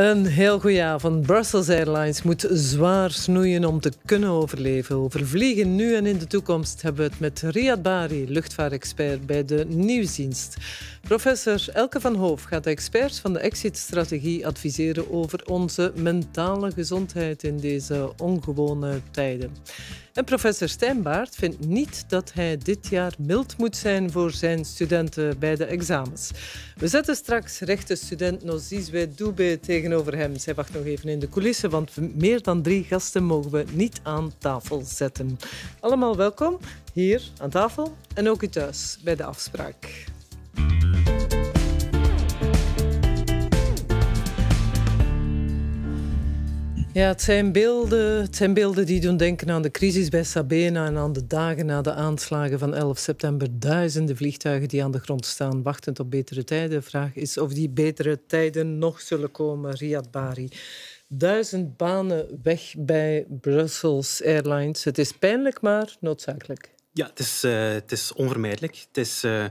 Een heel goede avond. Brussels Airlines moet zwaar snoeien om te kunnen overleven. Over vliegen nu en in de toekomst hebben we het met Riyad Bari, luchtvaartexpert bij de Nieuwsdienst. Professor Elke van Hoof gaat de experts van de exit-strategie adviseren over onze mentale gezondheid in deze ongewone tijden. En professor Stijnbaard vindt niet dat hij dit jaar mild moet zijn voor zijn studenten bij de examens. We zetten straks rechte student Nozizwe Doube tegen over hem. Zij wacht nog even in de coulissen, want meer dan drie gasten mogen we niet aan tafel zetten. Allemaal welkom hier aan tafel en ook u thuis bij de afspraak. Ja, het zijn, beelden, zijn beelden die doen denken aan de crisis bij Sabena en aan de dagen na de aanslagen van 11 september. Duizenden vliegtuigen die aan de grond staan, wachtend op betere tijden. De vraag is of die betere tijden nog zullen komen, Riyad Bari. Duizend banen weg bij Brussels Airlines. Het is pijnlijk, maar noodzakelijk. Ja, het is, eh, het is onvermijdelijk. Het is... Eh,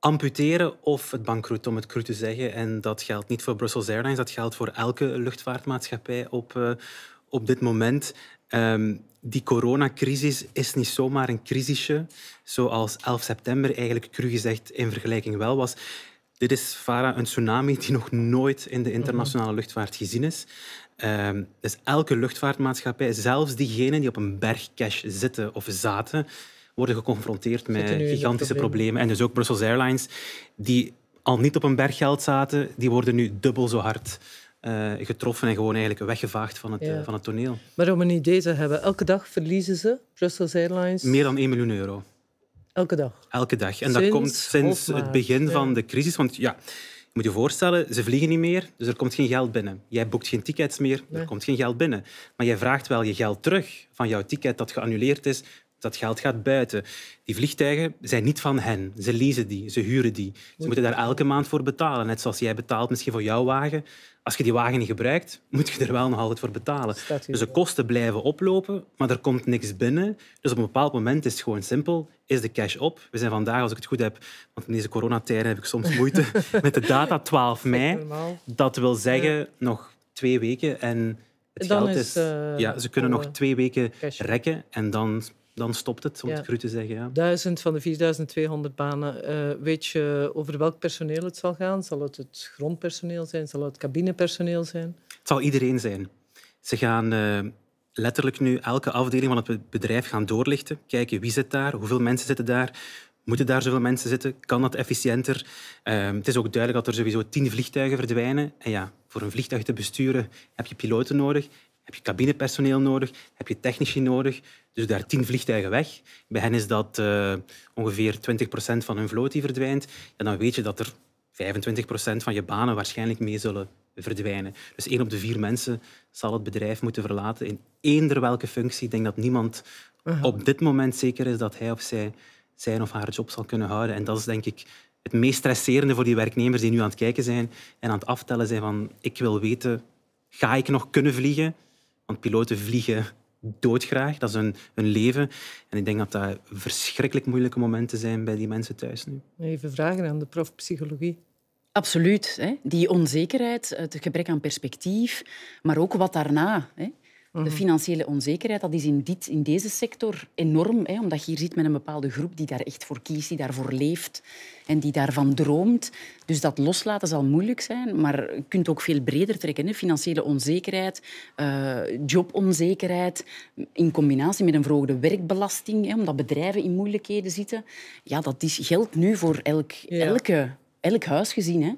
amputeren of het bankroet, om het cru te zeggen. En dat geldt niet voor Brussels Airlines, dat geldt voor elke luchtvaartmaatschappij op, eh, op dit moment. Um, die coronacrisis is niet zomaar een crisisje, zoals 11 september eigenlijk cru gezegd in vergelijking wel was. Dit is, Farah, een tsunami die nog nooit in de internationale mhm. luchtvaart gezien is. Ehm, dus elke luchtvaartmaatschappij, zelfs diegenen die op een bergcash zitten of zaten, worden geconfronteerd met gigantische problemen. En dus ook Brussels Airlines, die al niet op een berg geld zaten, die worden nu dubbel zo hard eh, getroffen en gewoon eigenlijk weggevaagd van het, eh, van het toneel. Maar om een idee te hebben, elke dag verliezen ze, Brussels Airlines? Meer dan 1 miljoen euro. Elke dag? Elke dag. En dat komt sinds het begin van de crisis. Want ja, je moet je voorstellen, ze vliegen niet meer, dus er komt geen geld binnen. Jij boekt geen tickets meer, er komt geen geld binnen. Maar jij vraagt wel je geld terug van jouw ticket dat geannuleerd is dat geld gaat buiten. Die vliegtuigen zijn niet van hen. Ze leasen die, ze huren die. Ze moeten daar elke maand voor betalen. Net zoals jij betaalt misschien voor jouw wagen. Als je die wagen niet gebruikt, moet je er wel nog altijd voor betalen. Dus de kosten blijven oplopen, maar er komt niks binnen. Dus op een bepaald moment is het gewoon simpel. Is de cash op? We zijn vandaag, als ik het goed heb, want in deze coronatijden heb ik soms moeite met de data 12 mei. Dat wil zeggen nog twee weken en het dan geld is... Eh, ja, ze kunnen nog twee weken rekken en dan dan stopt het, om ja. het te zeggen. Ja. Duizend van de 4200 banen. Eh, weet je over welk personeel het zal gaan? Zal het het grondpersoneel zijn? Zal het cabinepersoneel zijn? Het zal iedereen zijn. Ze gaan eh, letterlijk nu elke afdeling van het bedrijf gaan doorlichten. Kijken wie zit daar, hoeveel mensen zitten daar, Moeten daar zoveel mensen zitten? Kan dat efficiënter? Ehm, het is ook duidelijk dat er sowieso tien vliegtuigen verdwijnen. En ja, voor een vliegtuig te besturen heb je piloten nodig heb je cabinepersoneel nodig, heb je technici nodig. Dus daar tien vliegtuigen weg. Bij hen is dat uh, ongeveer 20% van hun vloot die verdwijnt. En dan weet je dat er 25% van je banen waarschijnlijk mee zullen verdwijnen. Dus één op de vier mensen zal het bedrijf moeten verlaten in eender welke functie. Ik denk dat niemand op dit moment zeker is dat hij of zij zijn of haar job zal kunnen houden. En dat is denk ik het meest stresserende voor die werknemers die nu aan het kijken zijn en aan het aftellen zijn van ik wil weten, ga ik nog kunnen vliegen? Want piloten vliegen doodgraag. Dat is hun, hun leven. En ik denk dat dat verschrikkelijk moeilijke momenten zijn bij die mensen thuis nu. Even vragen aan de prof psychologie. Absoluut. Hè? Die onzekerheid, het gebrek aan perspectief, maar ook wat daarna. Hè? De mhm. financiële onzekerheid dat is in, dit, in deze sector enorm, hè, omdat je hier zit met een bepaalde groep die daar echt voor kiest, die daarvoor leeft en die daarvan droomt. Dus dat loslaten zal moeilijk zijn, maar je kunt ook veel breder trekken. Hè. Financiële onzekerheid, eh, jobonzekerheid, in combinatie met een verhoogde werkbelasting, hè, omdat bedrijven in moeilijkheden zitten. Ja, dat is, geldt nu voor elk, elke, elk huisgezin. Hè.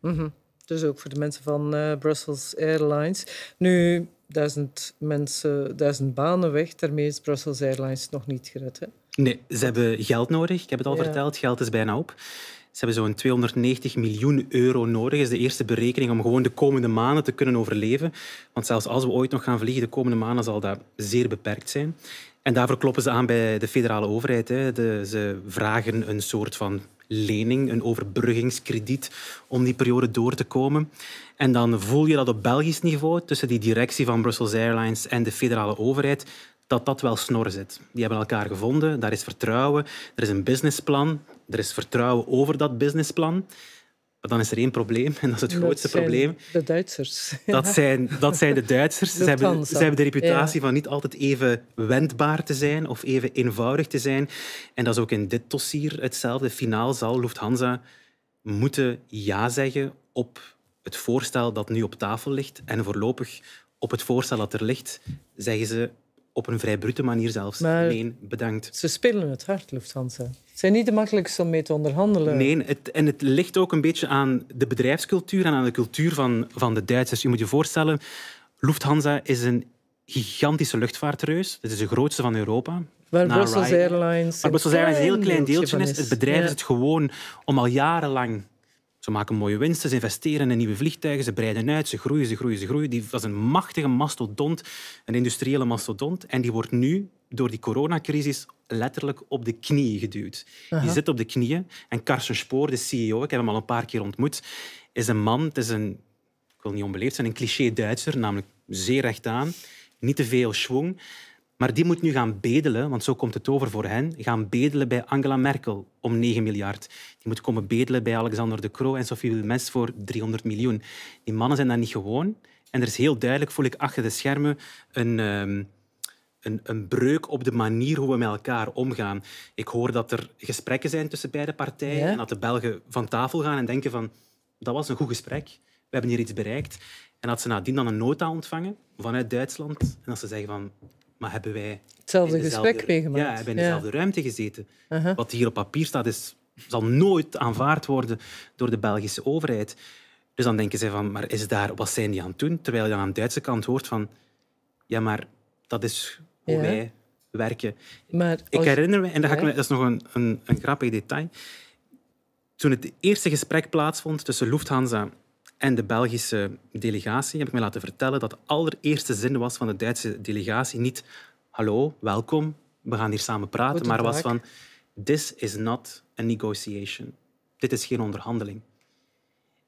Mm Dus ook voor de mensen van eh, Brussels Airlines. Nu, duizend mensen, duizend banen weg. Daarmee is Brussels Airlines nog niet gered. Hè? Nee, ze hebben geld nodig. Ik heb het al verteld, geld is bijna op. Ze hebben zo'n 290 miljoen euro nodig, is de eerste berekening, om gewoon de komende maanden te kunnen overleven. Want zelfs als we ooit nog gaan vliegen, de komende maanden zal dat zeer beperkt zijn. En daarvoor kloppen ze aan bij de federale overheid. Hè. De, ze vragen een soort van lening, een overbruggingskrediet, om die periode door te komen. En dan voel je dat op Belgisch niveau, tussen die directie van Brussels Airlines en de federale overheid, dat dat wel snor zit. Die hebben elkaar gevonden, daar is vertrouwen, er is een businessplan, er is vertrouwen over dat businessplan. Maar dan is er één probleem, en dat is het grootste probleem. De Duitsers. Dat zijn, dat zijn de Duitsers. ze, hebben, ze hebben de reputatie van niet altijd even wendbaar te zijn of even eenvoudig te zijn. En dat is ook in dit dossier hetzelfde. Finaal zal Lufthansa moeten ja zeggen op het voorstel dat nu op tafel ligt en voorlopig op het voorstel dat er ligt, zeggen ze op een vrij brute manier zelfs. nee, bedankt. Ze spelen het hard, Lufthansa. Het zijn niet de makkelijkste om mee te onderhandelen. Nee, het, en het ligt ook een beetje aan de bedrijfscultuur en aan de cultuur van, van de Duitsers. Je moet je voorstellen, Lufthansa is een gigantische luchtvaartreus. Het is de grootste van Europa. Waar Brussels Airlines, Airlines een heel klein deeltje is. Het bedrijf is het gewoon om al jarenlang ze maken mooie winsten, ze investeren in nieuwe vliegtuigen, ze breiden uit, ze groeien, ze groeien, ze groeien. Die, dat is een machtige mastodont, een industriële mastodont. En die wordt nu door die coronacrisis letterlijk op de knieën geduwd. Die zit op de knieën. En Carsten Spoor, de CEO, ik heb hem al een paar keer ontmoet, is een man, het is een, ik wil niet onbeleefd zijn, een cliché Duitser, namelijk zeer recht aan, niet te veel schwung. Maar die moet nu gaan bedelen, want zo komt het over voor hen, gaan bedelen bij Angela Merkel om 9 miljard. Die moet komen bedelen bij Alexander de Croo en Sophie Wilmes voor 300 miljoen. Die mannen zijn dat niet gewoon. En er is heel duidelijk, voel ik achter de schermen, een, ehm, een, een, breuk op de manier hoe we met elkaar omgaan. Ik hoor dat er gesprekken zijn tussen beide partijen en dat de Belgen van tafel gaan en denken van dat was een goed gesprek, we hebben hier iets bereikt. En dat ze nadien dan een nota ontvangen vanuit Duitsland en dat ze zeggen van hebben wij... Hetzelfde gesprek meegemaakt. Ja, hebben in dezelfde ruimte gezeten. Wat hier op papier staat, is, zal nooit aanvaard worden door de Belgische overheid. Dus dan denken zij van, maar is daar, wat zijn die aan het doen? Terwijl je dan aan de Duitse kant hoort van, ja, maar dat is hoe wij werken. Maar Ik herinner me, en dat, ga ik is nog een, een, een grappig detail, toen het eerste gesprek plaatsvond tussen Lufthansa en de Belgische delegatie, heb ik me laten vertellen, dat de allereerste zin was van de Duitse delegatie niet hallo, welkom, we gaan hier samen praten, maar was van this is not a negotiation. Dit is geen onderhandeling.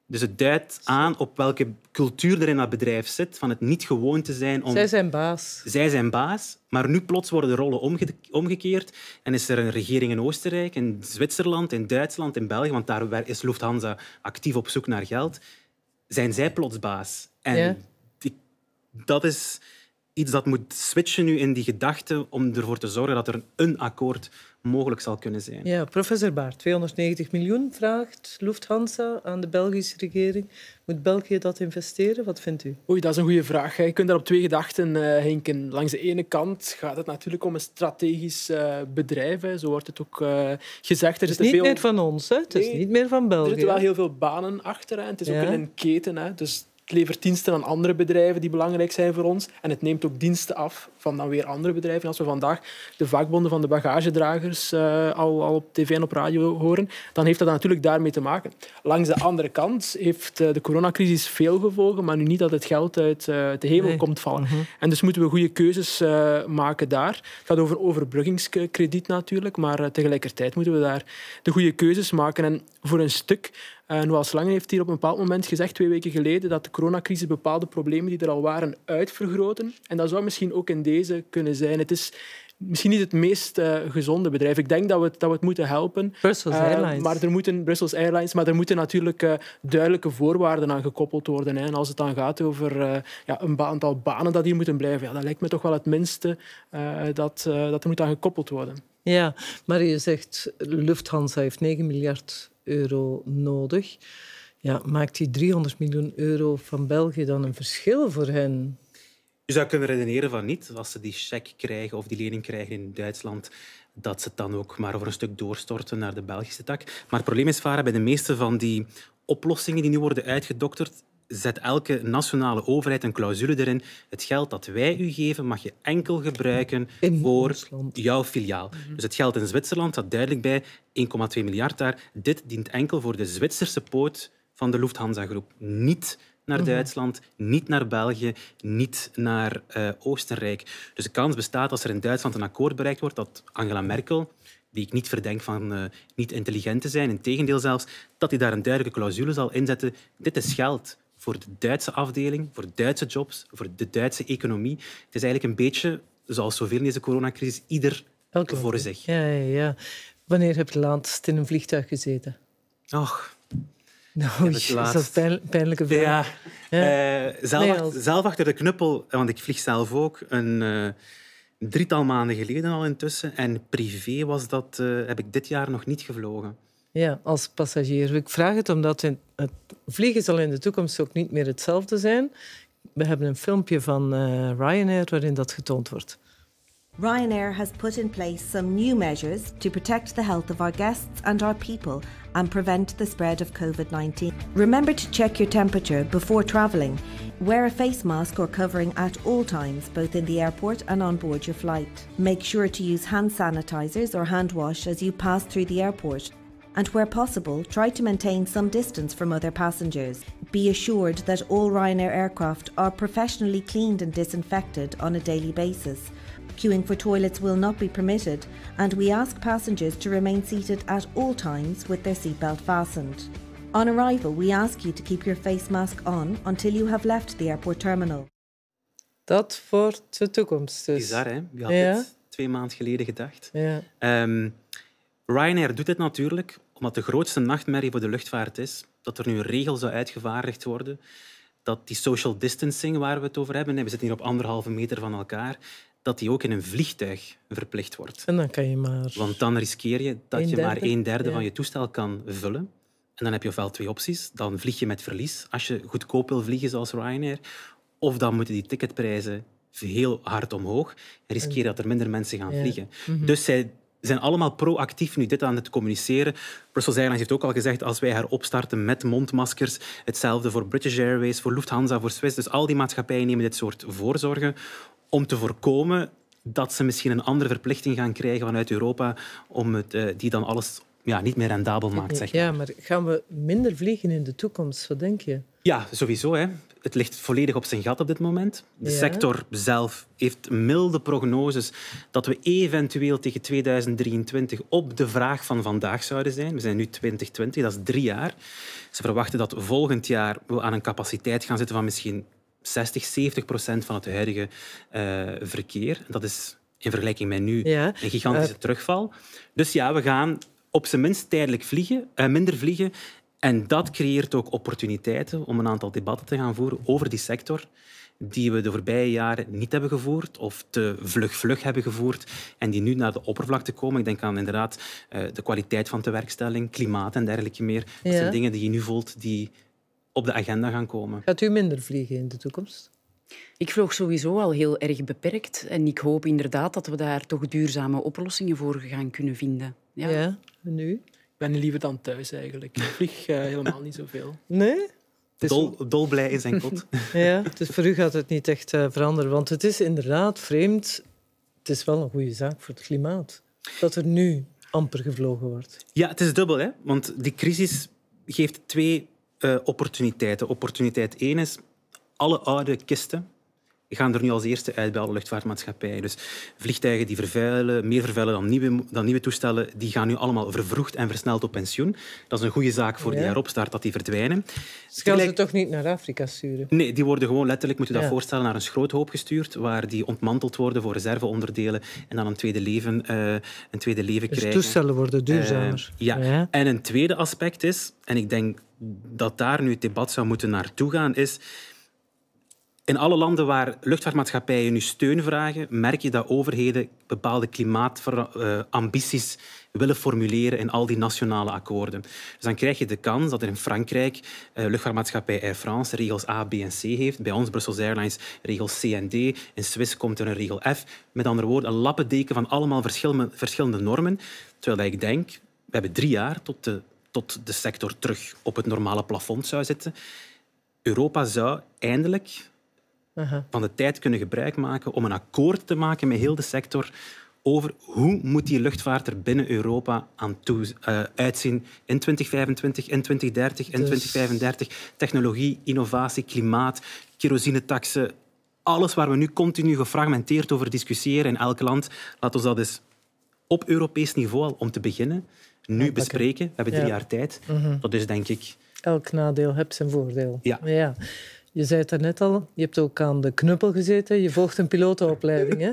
Dus het duidt aan op welke cultuur er in dat bedrijf zit, van het niet gewoon te zijn om... Zij zijn baas. Zij zijn baas, maar nu plots worden de rollen omgekeerd en is er een regering in Oostenrijk, in Zwitserland, in Duitsland, in België, want daar is Lufthansa actief op zoek naar geld zijn zij plots baas. En die, dat is iets dat moet switchen nu in die gedachten om ervoor te zorgen dat er een akkoord mogelijk zal kunnen zijn. Ja, professor Baart, 290 miljoen vraagt Lufthansa aan de Belgische regering. Moet België dat investeren? Wat vindt u? Oei, dat is een goede vraag. Je kunt daar op twee gedachten uh, hinken. Langs de ene kant gaat het natuurlijk om een strategisch eh, bedrijf. Hè. Zo wordt het ook eh, gezegd. Er het is niet meer van ons, hè. het is niet meer van België. Er zitten wel heel veel banen achter. Hè. Het is ook in een keten. Hè. Dus het levert diensten aan andere bedrijven die belangrijk zijn voor ons. En het neemt ook diensten af van dan weer andere bedrijven. als we vandaag de vakbonden van de bagagedragers eh, al, op tv en op radio horen, dan heeft dat natuurlijk daarmee te maken. Langs de andere kant heeft eh, de coronacrisis veel gevolgen, maar nu niet dat het geld uit eh, de hemel komt vallen. Mhm. En dus moeten we goede keuzes maken daar. Het gaat over overbruggingskrediet natuurlijk, maar tegelijkertijd moeten we daar de goede keuzes maken. En voor een stuk en eh, als Lange heeft hier op een bepaald moment gezegd, twee weken geleden, dat de coronacrisis bepaalde problemen die er al waren uitvergroten. En dat zou misschien ook in deze kunnen zijn. Het is misschien niet het meest eh, gezonde bedrijf. Ik denk dat we, dat we het moeten helpen. Brussels eh, Airlines. Maar er moeten, Brussels Airlines. Maar er moeten natuurlijk duidelijke voorwaarden aan gekoppeld worden. Hè. En als het dan gaat over ja, een aantal banen dat hier moeten blijven, ja, dat lijkt me toch wel het minste dat, dat er moet aan gekoppeld worden. Ja, maar je zegt Lufthansa heeft 9 miljard euro nodig. Ja, maakt die 300 miljoen euro van België dan een verschil voor hen? Je zou kunnen redeneren van niet, als ze die cheque krijgen of die lening krijgen in Duitsland, dat ze het dan ook maar voor een stuk doorstorten naar de Belgische tak. Maar het probleem is, varen bij de meeste van die oplossingen die nu worden uitgedokterd, zet elke nationale overheid een clausule erin. Het geld dat wij u geven mag je enkel gebruiken voor jouw filiaal. Mhm. Dus het geld in Zwitserland staat duidelijk bij, 1,2 miljard daar. Dit dient enkel voor de Zwitserse poot van de Lufthansa-groep. Niet naar mhm. Duitsland, niet naar België, niet naar eh, Oostenrijk. Dus de kans bestaat als er in Duitsland een akkoord bereikt wordt dat Angela Merkel, die ik niet verdenk van eh, niet intelligent te zijn, in tegendeel zelfs, dat hij daar een duidelijke clausule zal inzetten. Dit is geld voor de Duitse afdeling, voor Duitse jobs, voor de Duitse economie. Het is eigenlijk een beetje, zoals zoveel in deze coronacrisis, ieder voor zich. Ja, ja, ja. Wanneer heb je laatst in een vliegtuig gezeten? Och, nou, dat is pijn, pijnlijke vraag. Ja. Eh, zelf, zelf, achter de knuppel, want ik vlieg zelf ook, een uh, drietal maanden geleden al intussen. En privé was dat, eh, heb ik dit jaar nog niet gevlogen. Ja, als passagier. Ik vraag het omdat het vliegen zal in de toekomst ook niet meer hetzelfde zijn. We hebben een filmpje van uh, Ryanair waarin dat getoond wordt. Ryanair has put in place some new measures to protect the health of our guests and our people and prevent the spread of COVID 19. Remember to check your temperature before travelling. Wear a face mask or covering at all times, both in the airport and on board your flight. Make sure to use hand sanitizers or hand wash as you pass through the airport and where possible, try to maintain some distance from other passengers. Be assured that all Ryanair aircraft are professionally cleaned and disinfected on a daily basis. Queuing for toilets will not be permitted, and we ask passengers to remain seated at all times with their seatbelt fastened. On arrival, we ask you to keep your face mask on until you have left the airport terminal. Dat voor de toekomst dus. Bizar, hè? Je had ja. dit twee maanden geleden gedacht. Ja. Um, Ryanair doet dit natuurlijk omdat de grootste nachtmerrie voor de luchtvaart is dat er nu een regel zou uitgevaardigd worden dat die social distancing waar we het over hebben, we zitten hier op anderhalve meter van elkaar, dat die ook in een vliegtuig verplicht wordt. En dan kan je maar... Want dan riskeer je dat je maar een derde van je toestel kan vullen. En dan heb je ofwel twee opties. Dan vlieg je met verlies, als je goedkoop wil vliegen zoals Ryanair. Of dan moeten die ticketprijzen heel hard omhoog en riskeer je dat er minder mensen gaan vliegen. Mhm. Dus zij zijn allemaal proactief nu dit aan het communiceren. Brussels Airlines heeft ook al gezegd, als wij haar opstarten met mondmaskers, hetzelfde voor British Airways, voor Lufthansa, voor Swiss. Dus al die maatschappijen nemen dit soort voorzorgen om te voorkomen dat ze misschien een andere verplichting gaan krijgen vanuit Europa, om het, eh, die dan alles ja, niet meer rendabel maakt. Zeg maar. Ja, maar gaan we minder vliegen in de toekomst? Wat denk je? Ja, sowieso. Hè het ligt volledig op zijn gat op dit moment. De sector zelf heeft milde prognoses dat we eventueel tegen 2023 op de vraag van vandaag zouden zijn. We zijn nu 2020, dat is drie jaar. Ze verwachten dat volgend jaar we aan een capaciteit gaan zitten van misschien 60, 70 procent van het huidige eh, verkeer. Dat is in vergelijking met nu een gigantische eh. terugval. Dus ja, we gaan op zijn minst tijdelijk vliegen, eh, minder vliegen en dat creëert ook opportuniteiten om een aantal debatten te gaan voeren over die sector die we de voorbije jaren niet hebben gevoerd of te vlug-vlug hebben gevoerd en die nu naar de oppervlakte komen. Ik denk aan inderdaad eh, de kwaliteit van de werkstelling, klimaat en dergelijke meer. Dat zijn dingen die je nu voelt die op de agenda gaan komen. Gaat u minder vliegen in de toekomst? Ik vloog sowieso al heel erg beperkt. En ik hoop inderdaad dat we daar toch duurzame oplossingen voor gaan kunnen vinden. Ja, ja nu? ben liever dan thuis eigenlijk. Ik vlieg eh, helemaal niet zoveel. Nee? Dol, dolblij in zijn kot. ja, dus voor u gaat het niet echt eh, veranderen. Want het is inderdaad vreemd. Het is wel een goede zaak voor het klimaat. Dat er nu amper gevlogen wordt. Ja, het is dubbel. Hè? Want die crisis geeft twee eh, opportuniteiten. Opportuniteit één is alle oude kisten gaan er nu als eerste uit bij alle luchtvaartmaatschappijen. Dus vliegtuigen die vervuilen, meer vervuilen dan nieuwe, dan nieuwe toestellen, die gaan nu allemaal vervroegd en versneld op pensioen. Dat is een goede zaak voor die heropstart, dat die verdwijnen. Dus ze toch niet naar Afrika sturen? Nee, die worden gewoon letterlijk, moet je dat voorstellen, naar een schroothoop gestuurd, waar die ontmanteld worden voor reserveonderdelen en dan een tweede leven, uh, een tweede leven dus krijgen. toestellen worden duurzamer. Eh, ja. ja. En een tweede aspect is, en ik denk dat daar nu het debat zou moeten naartoe gaan, is in alle landen waar luchtvaartmaatschappijen nu steun vragen, merk je dat overheden bepaalde klimaatambities willen formuleren in al die nationale akkoorden. Dus dan krijg je de kans dat er in Frankrijk eh, luchtvaartmaatschappij Air France regels A, B en C heeft. Bij ons Brussels Airlines regels C en D. In Zwitserland komt er een regel F. Met andere woorden, een lappendeken van allemaal verschillende, verschillende normen. Terwijl ik denk, we hebben drie jaar tot de, tot de sector terug op het normale plafond zou zitten. Europa zou eindelijk uh-huh. van de tijd kunnen gebruik maken om een akkoord te maken met heel de sector over hoe moet die luchtvaart er binnen Europa aan toe, eh, uitzien in 2025, in 2030, in 2035. Dus- Technologie, innovatie, klimaat, kerosinetaxen, alles waar we nu continu gefragmenteerd over discussiëren in elk land. Laten we dat eens op Europees niveau al om te beginnen nu bespreken. We hebben drie jaar tijd. Mhm. Dat is denk ik... Elk nadeel heeft zijn voordeel. ja. Je zei het net al, je hebt ook aan de knuppel gezeten. Je volgt een pilotenopleiding, hè?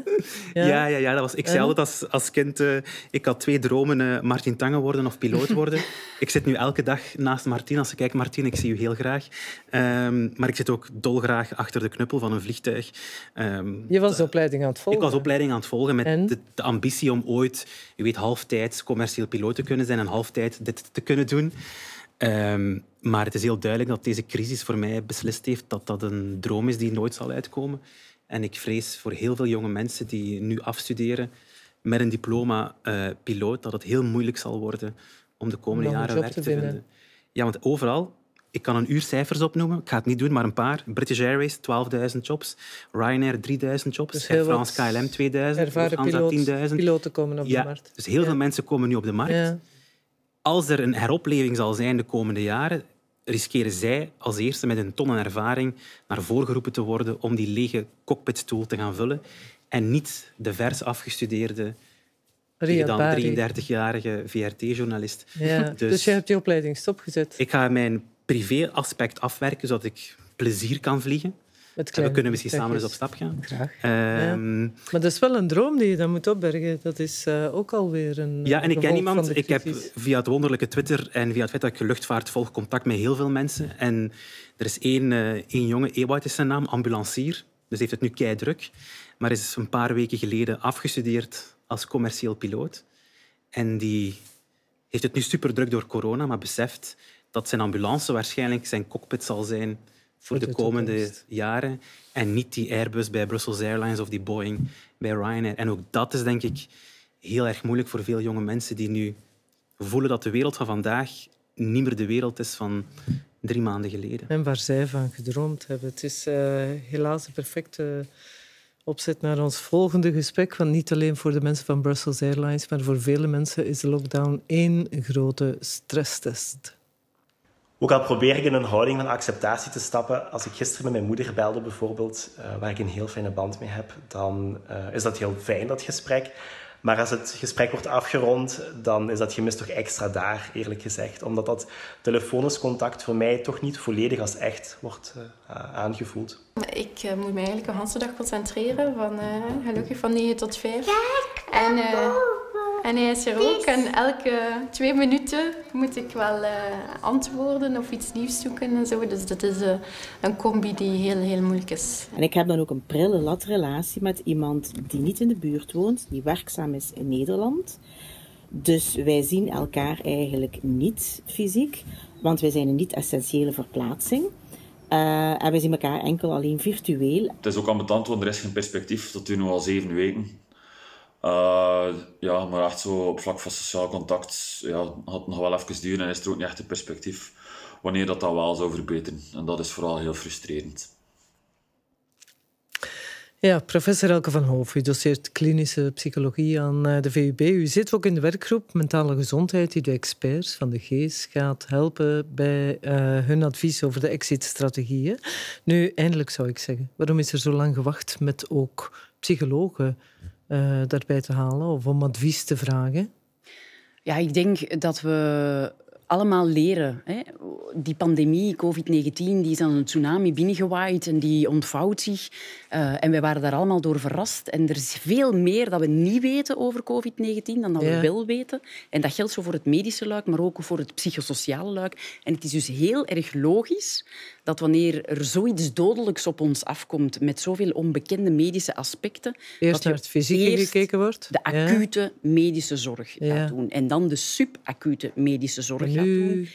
Ja, ja, ja, ja dat was ik zei altijd als, als kind. Eh, ik had twee dromen, uh, Martin Tangen worden of piloot worden. ik zit nu elke dag naast Martin. Als ik kijk, Martin, ik zie u heel graag. Ehm, maar ik zit ook dolgraag achter de knuppel van een vliegtuig. Ehm, je was de opleiding aan het volgen? Ik was opleiding aan het volgen met de, ambitie om ooit, je weet, halftijd commercieel piloot te kunnen zijn en halftijd dit te kunnen doen. Ehm, maar het is heel duidelijk dat deze crisis voor mij beslist heeft dat dat een droom is die nooit zal uitkomen. En ik vrees voor heel veel jonge mensen die nu afstuderen met een diploma eh, piloot dat het heel moeilijk zal worden om de komende jaren werk te vinden. Ja, want overal, ik kan een uur cijfers opnoemen, ik ga het niet doen, maar een paar. British Airways 12.000 jobs, Ryanair 3.000 jobs, dus Air France KLM 2.000, Ervaren 10.000. Piloten komen op de markt. Dus heel veel mensen komen nu op de markt als er een heropleving zal zijn de komende jaren, riskeren zij als eerste met een tonnen ervaring naar voren geroepen te worden om die lege cockpitstoel te gaan vullen en niet de vers afgestudeerde dan 33-jarige VRT-journalist. dus, dus je hebt die opleiding stopgezet? Ik ga mijn privé-aspect afwerken, zodat ik plezier kan vliegen we kunnen misschien samen eens op stap gaan. Graag. Ehm, maar dat is wel een droom die je dan moet opbergen. Dat is uh, ook alweer een. Ja, en ik ken iemand. Ik heb via het wonderlijke Twitter en via het feit dat ik luchtvaart volg contact met heel veel mensen. En er is één, uh, één jongen, Ewout is zijn naam, ambulancier. Dus heeft het nu kei druk. Maar is een paar weken geleden afgestudeerd als commercieel piloot. En die heeft het nu super druk door corona, maar beseft dat zijn ambulance waarschijnlijk zijn cockpit zal zijn voor de, komende jaren. En niet die Airbus bij Brussels Airlines of die Boeing bij Ryanair. En ook dat is denk ik heel erg moeilijk voor veel jonge mensen die nu voelen dat de wereld van vandaag niet meer de wereld is van drie maanden geleden. En waar zij van gedroomd hebben. Het is eh, helaas een perfecte opzet naar ons volgende gesprek. Want niet alleen voor de mensen van Brussels Airlines, maar voor vele mensen is de lockdown één grote stresstest. Ook al probeer ik in een houding van acceptatie te stappen, als ik gisteren met mijn moeder belde bijvoorbeeld, eh, waar ik een heel fijne band mee heb, dan eh, is dat heel fijn, dat gesprek. Maar als het gesprek wordt afgerond, dan is dat gemis toch extra daar, eerlijk gezegd. Omdat dat telefonisch contact voor mij toch niet volledig als echt wordt uh, aangevoeld. Ik moet me eigenlijk een hele dag concentreren, van, gelukkig van 9 tot 5. Kijk, en en hij is er ook. En elke twee minuten moet ik wel eh, antwoorden of iets nieuws zoeken en zo. Dus dat is eh, een combi die heel, heel moeilijk is. En ik heb dan ook een prille lat relatie met iemand die niet in de buurt woont, die werkzaam is in Nederland. Dus wij zien elkaar eigenlijk niet fysiek, want wij zijn een niet-essentiële verplaatsing. Eh, en we zien elkaar enkel alleen virtueel. Het is ook ambetant, want er is geen perspectief. tot nu nog al zeven weken. Eh, ja, maar echt zo op vlak van sociaal contact ja, had nog wel even duren en is er ook niet echt een perspectief wanneer dat, dat wel zou verbeteren. En dat is vooral heel frustrerend. Ja, professor Elke van Hoof, u doseert klinische psychologie aan eh, de VUB. U zit ook in de werkgroep Mentale Gezondheid, die de experts van de geest gaat helpen bij eh, hun advies over de exit-strategieën. Nu, eindelijk zou ik zeggen, waarom is er zo lang gewacht met ook psychologen eh, daarbij te halen of om advies te vragen? Ja, ik denk dat we allemaal leren. Hè. Die pandemie, COVID-19, die is aan een tsunami binnengewaaid en die ontvouwt zich. Uh, en wij waren daar allemaal door verrast. En er is veel meer dat we niet weten over COVID-19 dan dat we wel weten. En dat geldt zo voor het medische luik, maar ook voor het psychosociale luik. En het is dus heel erg logisch dat wanneer er zoiets dodelijks op ons afkomt met zoveel onbekende medische aspecten... Eerst dat naar het fysieke gekeken wordt. de acute medische zorg gaat doen en dan de subacute medische zorg gaat doen.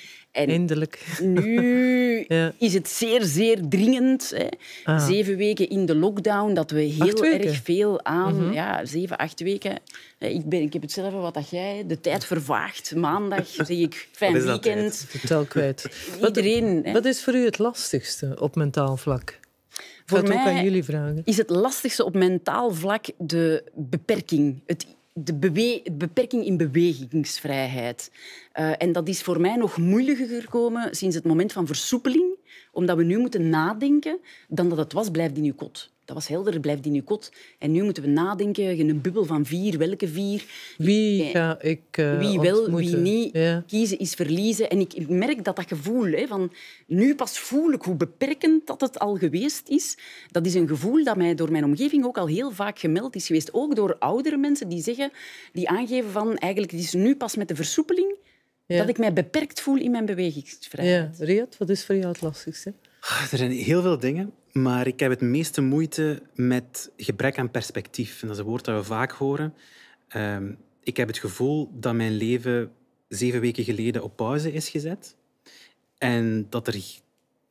Eindelijk. Nu is het zeer, zeer dringend. Hè. Ah. Zeven weken in de lockdown, dat we heel erg veel aan... Mhm. Ja, zeven, acht weken. Eh, ik, ben, ik heb hetzelfde wat dat jij... De tijd vervaagt. Maandag zeg ik, fijn weekend. Totaal kwijt. Iedereen... Wat, wat is voor u het lastigste op mentaal vlak? Voor mij aan jullie vragen. is het lastigste op mentaal vlak de beperking. Het de beperking in bewegingsvrijheid. Eh, en dat is voor mij nog moeilijker gekomen sinds het moment van versoepeling, omdat we nu moeten nadenken dan dat het was, blijft in uw kot dat was helder, Blijft in uw kot. En nu moeten we nadenken een bubbel van vier, welke vier. Wie eh, ga ik uh, Wie wel, wie niet. Kiezen is verliezen. En ik merk dat dat gevoel hè, van nu pas voel ik hoe beperkend dat het al geweest is. Dat is een gevoel dat mij door mijn omgeving ook al heel vaak gemeld is geweest. Ook door oudere mensen die zeggen, die aangeven van eigenlijk het is nu pas met de versoepeling dat ik mij beperkt voel in mijn bewegingsvrijheid. Ja. Riet, wat is voor jou het lastigste? Oh, er zijn heel veel dingen. Maar ik heb het meeste moeite met gebrek aan perspectief. En dat is een woord dat we vaak horen. Ehm, ik heb het gevoel dat mijn leven zeven weken geleden op pauze is gezet. En dat er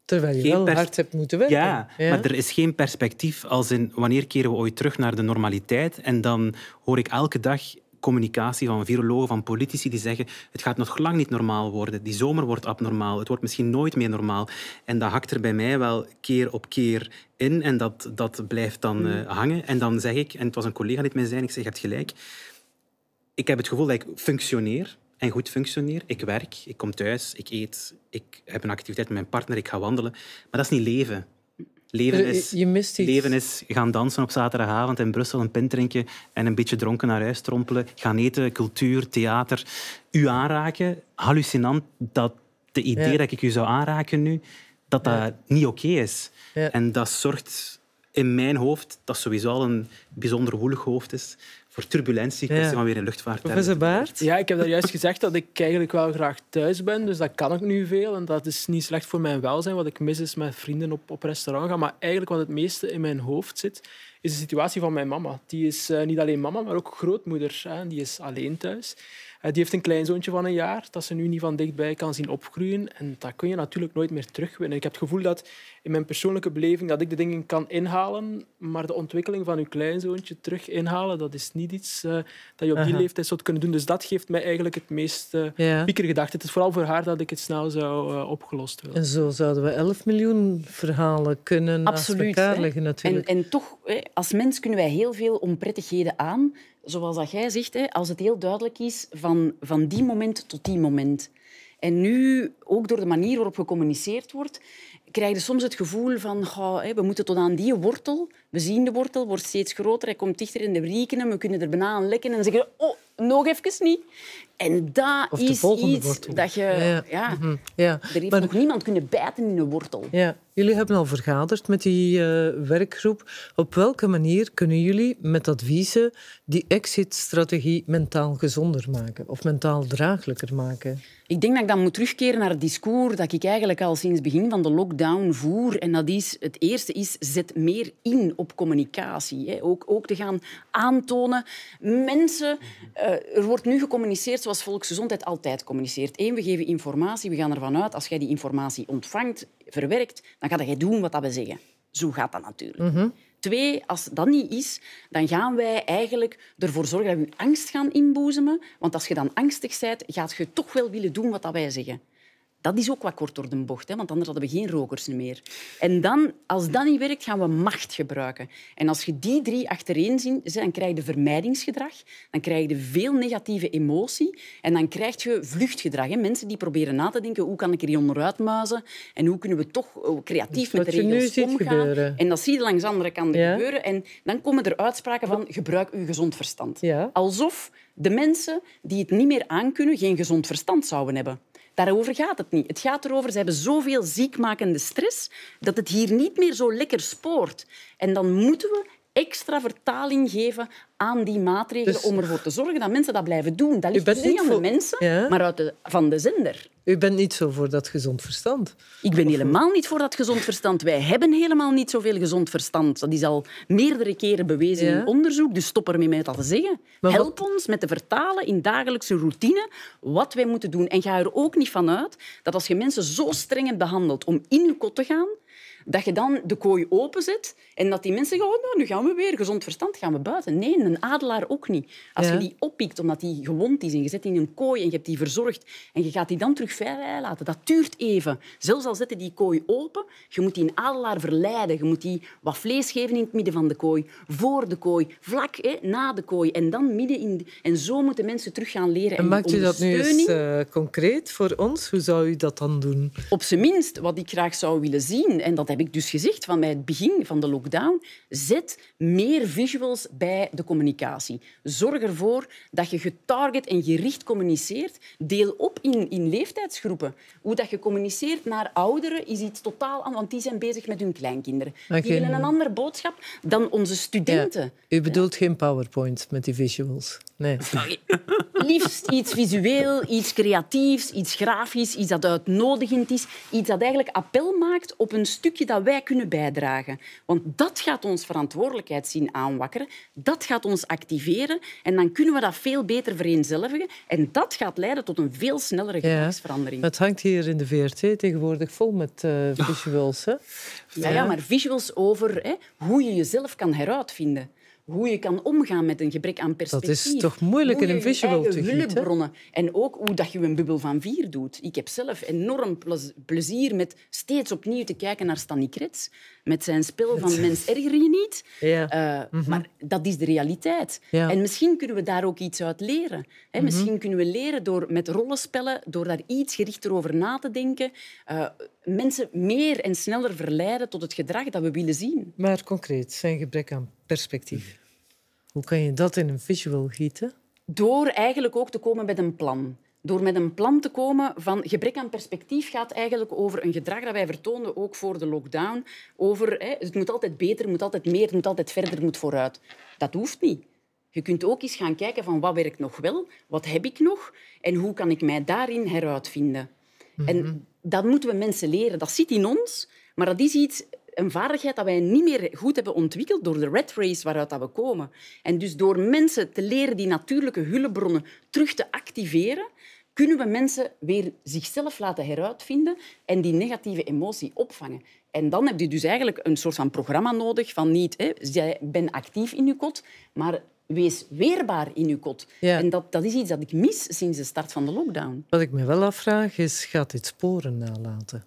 Terwijl je geen wel hard hebt moeten werken. Ja, ja, maar er is geen perspectief als in wanneer keren we ooit terug naar de normaliteit. En dan hoor ik elke dag communicatie van virologen, van politici die zeggen het gaat nog lang niet normaal worden. Die zomer wordt abnormaal. Het wordt misschien nooit meer normaal. En dat hakt er bij mij wel keer op keer in. En dat, dat blijft dan hmm. eh, hangen. En dan zeg ik, en het was een collega die het mij zei, ik zeg, het gelijk. Ik heb het gevoel dat ik functioneer en goed functioneer. Ik werk, ik kom thuis, ik eet, ik heb een activiteit met mijn partner, ik ga wandelen. Maar dat is niet leven. Leven eh, is, leven is gaan dansen op zaterdagavond in Brussel, een pint drinken en een beetje dronken naar huis trompelen. Gaan eten, cultuur, theater. U aanraken, hallucinant dat de idee dat ik u zou aanraken nu, dat dat niet oké is. En dat zorgt in mijn hoofd, dat sowieso al een bijzonder woelig hoofd is, voor turbulentie. Ja. van weer in luchtvaart. Professor Baert? Ja, ik heb daar juist gezegd dat ik eigenlijk wel graag thuis ben. Dus dat kan ik nu veel. En dat is niet slecht voor mijn welzijn. Wat ik mis is met vrienden op, op restaurant gaan. Maar eigenlijk wat het meeste in mijn hoofd zit, is de situatie van mijn mama. Die is eh, niet alleen mama, maar ook grootmoeder. Hè. Die is alleen thuis. Eh, die heeft een kleinzoontje van een jaar dat ze nu niet van dichtbij kan zien opgroeien. En dat kun je natuurlijk nooit meer terugwinnen. Ik heb het gevoel dat in mijn persoonlijke beleving dat ik de dingen kan inhalen, maar de ontwikkeling van uw kleinzoontje terug inhalen, dat is niet iets eh, dat je op die leeftijd zou kunnen doen. Dus dat geeft mij eigenlijk het meest uh, ja. piekergedachte. Het is vooral voor haar dat ik het snel zou opgelost willen. En zo zouden we 11 miljoen verhalen kunnen Absoluut, naast elkaar leggen natuurlijk. En, en toch, als mens kunnen wij heel veel onprettigheden aan zoals dat jij zegt, hè, als het heel duidelijk is van, van die moment tot die moment. En nu, ook door de manier waarop gecommuniceerd wordt, krijg je soms het gevoel van we moeten tot aan die wortel. We zien de wortel, wordt steeds groter, hij komt dichter in de rieken, we kunnen er bijna aan lekken en dan zeggen oh, nog even niet. En dat is iets dat je... Ja. ja. Mhm. Er maar, nog niemand kunnen bijten in een wortel. Ja. Jullie hebben al vergaderd met die eh, werkgroep. Op welke manier kunnen jullie met adviezen die exit-strategie mentaal gezonder maken? Of mentaal draaglijker maken? Ik denk dat ik dan moet terugkeren naar het discours dat ik eigenlijk al sinds het begin van de lockdown voer. En dat is, het eerste is, zet meer in op communicatie. Hè. Ook, ook te gaan aantonen. Mensen, eh, er wordt nu gecommuniceerd zoals volksgezondheid altijd communiceert. Eén, we geven informatie, we gaan ervan uit, als jij die informatie ontvangt, verwerkt, dan gaat jij doen wat dat we zeggen. Zo gaat dat natuurlijk. Mhm. Twee, als dat niet is, dan gaan wij eigenlijk ervoor zorgen dat we angst gaan inboezemen. Want als je dan angstig bent, gaat je toch wel willen doen wat dat wij zeggen dat is ook wat kort door de bocht, hè, want anders hadden we geen rokers meer. En dan, als dat niet werkt, gaan we macht gebruiken. En als je die drie achtereen ziet, dan krijg je vermijdingsgedrag, dan krijg je veel negatieve emotie en dan krijg je vluchtgedrag. Hè. Mensen die proberen na te denken, hoe kan ik er hier onderuit muizen en hoe kunnen we toch eh, creatief met de regels omgaan. En dat zie je langs andere kanten gebeuren. En dan komen er uitspraken van, gebruik uw gezond verstand. Alsof de mensen die het niet meer aankunnen, geen gezond verstand zouden hebben. Daarover gaat het niet. Het gaat erover, ze hebben zoveel ziekmakende stress dat het hier niet meer zo lekker spoort. En dan moeten we extra vertaling geven aan die maatregelen dus om ervoor te zorgen dat mensen dat blijven doen. Dat ligt niet aan de mensen, maar de, van de zender. U bent niet zo voor dat gezond verstand. Ik ben helemaal niet voor dat gezond verstand. Wij hebben helemaal niet zoveel gezond verstand. Dat is al meerdere keren bewezen in onderzoek, dus stop ermee met dat te zeggen. Help ons met te vertalen in dagelijkse routine wat wij moeten doen. En ga er ook niet van uit dat als je mensen zo streng behandelt behandeld om in je kot te gaan, dat je dan de kooi openzet en dat die mensen zeggen: nou, nu gaan we weer, gezond verstand, gaan we buiten. Nee, een adelaar ook niet. Als je die oppikt omdat die gewond is en je zet die in een kooi en je hebt die verzorgd en je gaat die dan terug vrij laten, dat duurt even. Zelfs al zetten die kooi open, je moet die adelaar verleiden. Je moet die wat vlees geven in het midden van de kooi, voor de kooi, vlak hè, na de kooi en dan midden in... En zo moeten mensen terug gaan leren. En, maakt u dat nu eens eh, concreet voor ons? Hoe zou u dat dan doen? Op zijn minst, wat ik graag zou willen zien, en dat heb ik dus gezegd van bij het begin van de lockdown, zet meer visuals bij de communicatie. Zorg ervoor dat je getarget en gericht communiceert. Deel op in, in leeftijdsgroepen. Hoe dat je communiceert naar ouderen is iets totaal anders, want die zijn bezig met hun kleinkinderen. Die willen een andere boodschap dan onze studenten. U bedoelt geen PowerPoint met die visuals? Nee. Liefst iets visueel, iets creatiefs, iets grafisch, iets dat uitnodigend is. Iets dat eigenlijk appel maakt op een stukje dat wij kunnen bijdragen. Want dat gaat ons verantwoordelijkheid zien aanwakkeren, dat gaat ons activeren en dan kunnen we dat veel beter vereenzelvigen. En dat gaat leiden tot een veel snellere gedragsverandering. Ja, het hangt hier in de VRT tegenwoordig vol met eh, visuals. Hè? Ja, ja, maar visuals over hè, hoe je jezelf kan heruitvinden hoe je kan omgaan met een gebrek aan perspectief. Dat is toch moeilijk in een visual te hulpbronnen. En ook hoe dat je een bubbel van vier doet. Ik heb zelf enorm plezier met steeds opnieuw te kijken naar Stanny Krets. Met zijn spel van mens erger je niet. Ja. Eh, mhm. Maar dat is de realiteit. En misschien kunnen we daar ook iets uit leren. Hè, mhm. misschien kunnen we leren door met rollenspellen, door daar iets gerichter over na te denken, eh, mensen meer en sneller verleiden tot het gedrag dat we willen zien. Maar concreet, zijn gebrek aan perspectief. Hoe kan je dat in een visual gieten? Door eigenlijk ook te komen met een plan. Door met een plan te komen van gebrek aan perspectief gaat eigenlijk over een gedrag dat wij vertoonden, ook voor de lockdown. Over hè, het moet altijd beter, het moet altijd meer, het moet altijd verder, moet vooruit. Dat hoeft niet. Je kunt ook eens gaan kijken van wat werkt nog wel, wat heb ik nog en hoe kan ik mij daarin heruitvinden. En mhm. dat moeten we mensen leren. Dat zit in ons, maar dat is iets een vaardigheid dat wij niet meer goed hebben ontwikkeld door de red race waaruit dat we komen. En dus door mensen te leren die natuurlijke hulpbronnen terug te activeren, kunnen we mensen weer zichzelf laten heruitvinden en die negatieve emotie opvangen. En dan heb je dus eigenlijk een soort van programma nodig van niet, hè, ben actief in je kot, maar wees weerbaar in je kot. En dat, dat is iets dat ik mis sinds de start van de lockdown. Wat ik me wel afvraag is, gaat dit sporen nalaten?